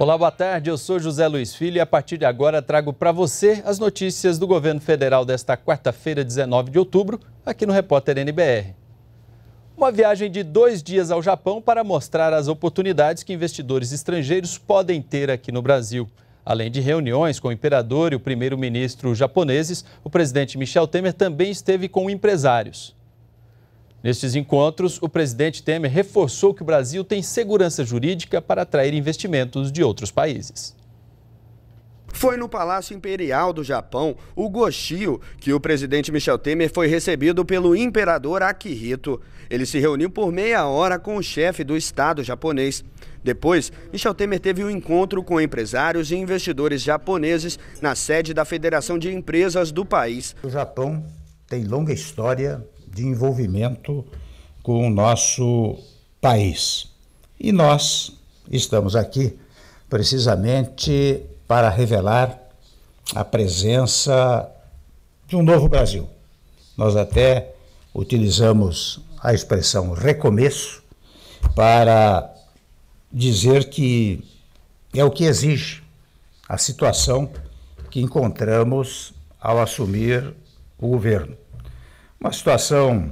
Olá, boa tarde. Eu sou José Luiz Filho e a partir de agora trago para você as notícias do governo federal desta quarta-feira, 19 de outubro, aqui no Repórter NBR. Uma viagem de dois dias ao Japão para mostrar as oportunidades que investidores estrangeiros podem ter aqui no Brasil. Além de reuniões com o imperador e o primeiro-ministro japoneses, o presidente Michel Temer também esteve com empresários. Nestes encontros, o presidente Temer reforçou que o Brasil tem segurança jurídica para atrair investimentos de outros países. Foi no Palácio Imperial do Japão, o Goshio, que o presidente Michel Temer foi recebido pelo imperador Akihito. Ele se reuniu por meia hora com o chefe do Estado japonês. Depois, Michel Temer teve um encontro com empresários e investidores japoneses na sede da Federação de Empresas do país. O Japão tem longa história de envolvimento com o nosso país. E nós estamos aqui precisamente para revelar a presença de um novo Brasil. Nós até utilizamos a expressão recomeço para dizer que é o que exige a situação que encontramos ao assumir o governo. Uma situação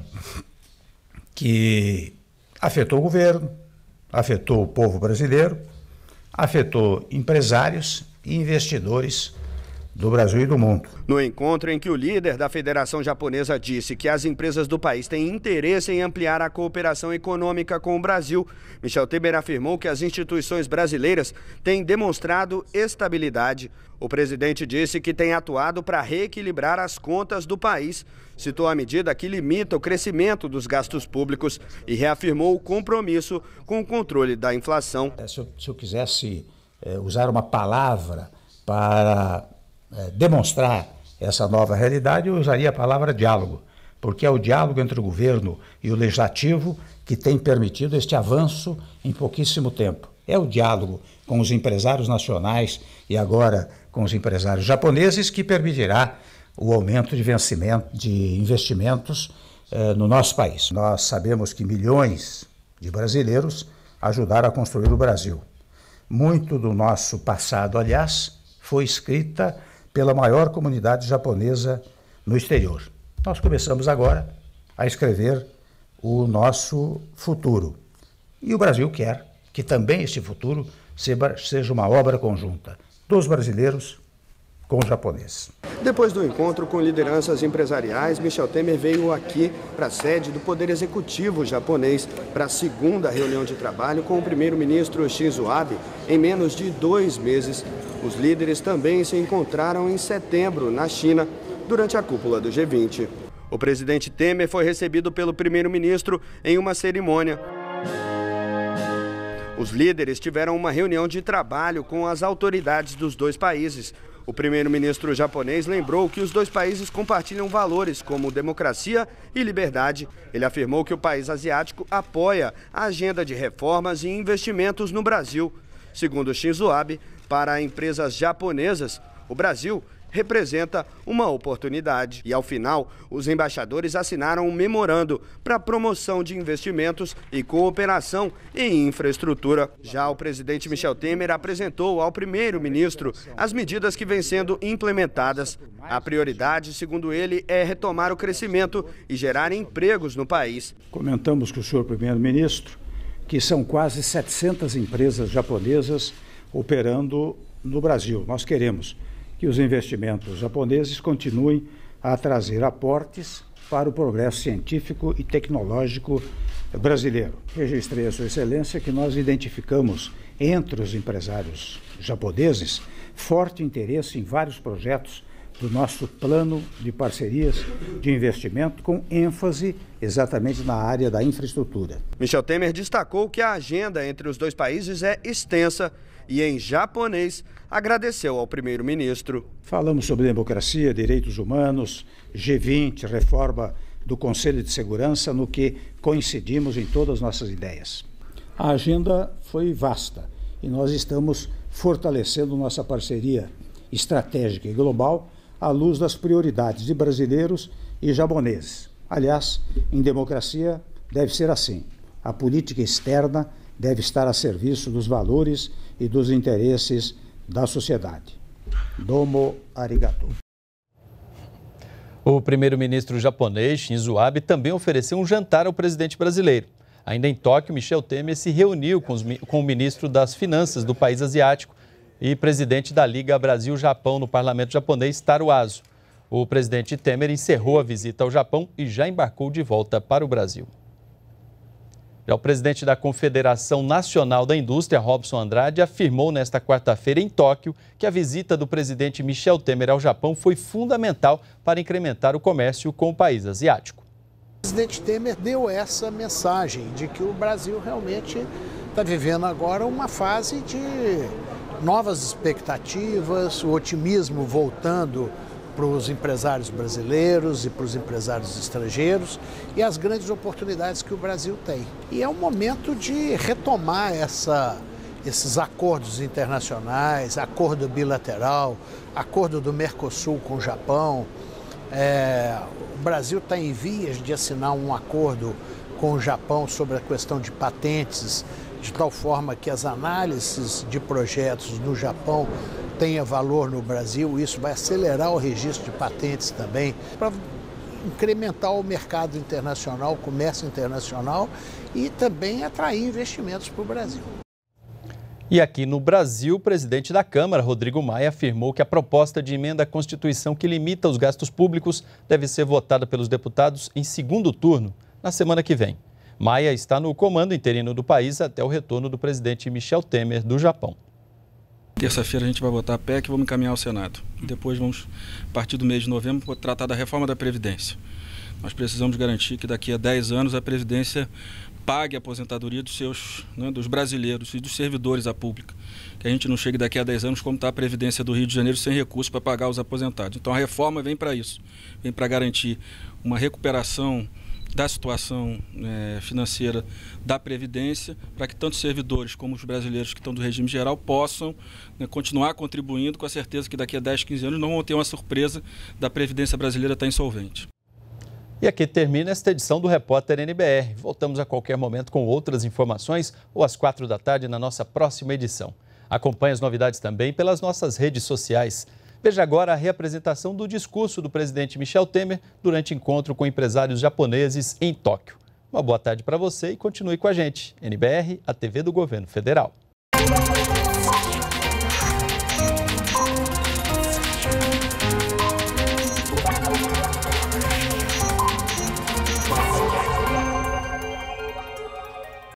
que afetou o governo, afetou o povo brasileiro, afetou empresários investidores do Brasil e do mundo. No encontro em que o líder da Federação Japonesa disse que as empresas do país têm interesse em ampliar a cooperação econômica com o Brasil, Michel Temer afirmou que as instituições brasileiras têm demonstrado estabilidade. O presidente disse que tem atuado para reequilibrar as contas do país, citou a medida que limita o crescimento dos gastos públicos e reafirmou o compromisso com o controle da inflação. É, se eu, se eu quisesse é, usar uma palavra para é, demonstrar essa nova realidade, eu usaria a palavra diálogo, porque é o diálogo entre o governo e o legislativo que tem permitido este avanço em pouquíssimo tempo. É o diálogo com os empresários nacionais e agora com os empresários japoneses que permitirá o aumento de, vencimento, de investimentos eh, no nosso país. Nós sabemos que milhões de brasileiros ajudaram a construir o Brasil. Muito do nosso passado, aliás, foi escrita pela maior comunidade japonesa no exterior. Nós começamos agora a escrever o nosso futuro. E o Brasil quer que também este futuro seja uma obra conjunta dos brasileiros com o japonês. Depois do encontro com lideranças empresariais, Michel Temer veio aqui para a sede do Poder Executivo japonês para a segunda reunião de trabalho com o primeiro-ministro Shinzo Abe em menos de dois meses. Os líderes também se encontraram em setembro na China durante a cúpula do G20. O presidente Temer foi recebido pelo primeiro-ministro em uma cerimônia. Os líderes tiveram uma reunião de trabalho com as autoridades dos dois países. O primeiro-ministro japonês lembrou que os dois países compartilham valores como democracia e liberdade. Ele afirmou que o país asiático apoia a agenda de reformas e investimentos no Brasil. Segundo Shinzo Abe, para empresas japonesas, o Brasil representa uma oportunidade. E ao final, os embaixadores assinaram um memorando para promoção de investimentos e cooperação em infraestrutura. Já o presidente Michel Temer apresentou ao primeiro-ministro as medidas que vêm sendo implementadas. A prioridade, segundo ele, é retomar o crescimento e gerar empregos no país. Comentamos com o senhor primeiro-ministro que são quase 700 empresas japonesas operando no Brasil. Nós queremos que os investimentos japoneses continuem a trazer aportes para o progresso científico e tecnológico brasileiro. Registrei a Sua Excelência que nós identificamos entre os empresários japoneses forte interesse em vários projetos do nosso plano de parcerias de investimento, com ênfase exatamente na área da infraestrutura. Michel Temer destacou que a agenda entre os dois países é extensa e, em japonês, agradeceu ao primeiro-ministro. Falamos sobre democracia, direitos humanos, G20, reforma do Conselho de Segurança, no que coincidimos em todas as nossas ideias. A agenda foi vasta e nós estamos fortalecendo nossa parceria estratégica e global à luz das prioridades de brasileiros e japoneses. Aliás, em democracia deve ser assim. A política externa deve estar a serviço dos valores e dos interesses da sociedade. Domo arigato. O primeiro-ministro japonês, Shinzo Abe, também ofereceu um jantar ao presidente brasileiro. Ainda em Tóquio, Michel Temer se reuniu com, os, com o ministro das Finanças do país asiático, e presidente da Liga Brasil-Japão no parlamento japonês, Taro Aso. O presidente Temer encerrou a visita ao Japão e já embarcou de volta para o Brasil. Já o presidente da Confederação Nacional da Indústria, Robson Andrade, afirmou nesta quarta-feira em Tóquio que a visita do presidente Michel Temer ao Japão foi fundamental para incrementar o comércio com o país asiático. O presidente Temer deu essa mensagem de que o Brasil realmente está vivendo agora uma fase de novas expectativas, o otimismo voltando para os empresários brasileiros e para os empresários estrangeiros e as grandes oportunidades que o Brasil tem. E é um momento de retomar essa, esses acordos internacionais, acordo bilateral, acordo do Mercosul com o Japão. É, o Brasil está em vias de assinar um acordo com o Japão sobre a questão de patentes de tal forma que as análises de projetos no Japão tenha valor no Brasil, isso vai acelerar o registro de patentes também, para incrementar o mercado internacional, o comércio internacional e também atrair investimentos para o Brasil. E aqui no Brasil, o presidente da Câmara, Rodrigo Maia, afirmou que a proposta de emenda à Constituição que limita os gastos públicos deve ser votada pelos deputados em segundo turno, na semana que vem. Maia está no comando interino do país até o retorno do presidente Michel Temer do Japão. Terça-feira a gente vai votar a PEC e vamos encaminhar ao Senado. Depois vamos, a partir do mês de novembro, tratar da reforma da Previdência. Nós precisamos garantir que daqui a 10 anos a Previdência pague a aposentadoria dos seus, né, dos brasileiros e dos servidores à pública. Que a gente não chegue daqui a 10 anos como está a Previdência do Rio de Janeiro sem recursos para pagar os aposentados. Então a reforma vem para isso, vem para garantir uma recuperação da situação é, financeira da Previdência, para que tanto servidores como os brasileiros que estão do regime geral possam né, continuar contribuindo, com a certeza que daqui a 10, 15 anos não vão ter uma surpresa da Previdência brasileira estar insolvente. E aqui termina esta edição do Repórter NBR. Voltamos a qualquer momento com outras informações ou às quatro da tarde na nossa próxima edição. Acompanhe as novidades também pelas nossas redes sociais. Veja agora a reapresentação do discurso do presidente Michel Temer durante encontro com empresários japoneses em Tóquio. Uma boa tarde para você e continue com a gente. NBR, a TV do Governo Federal.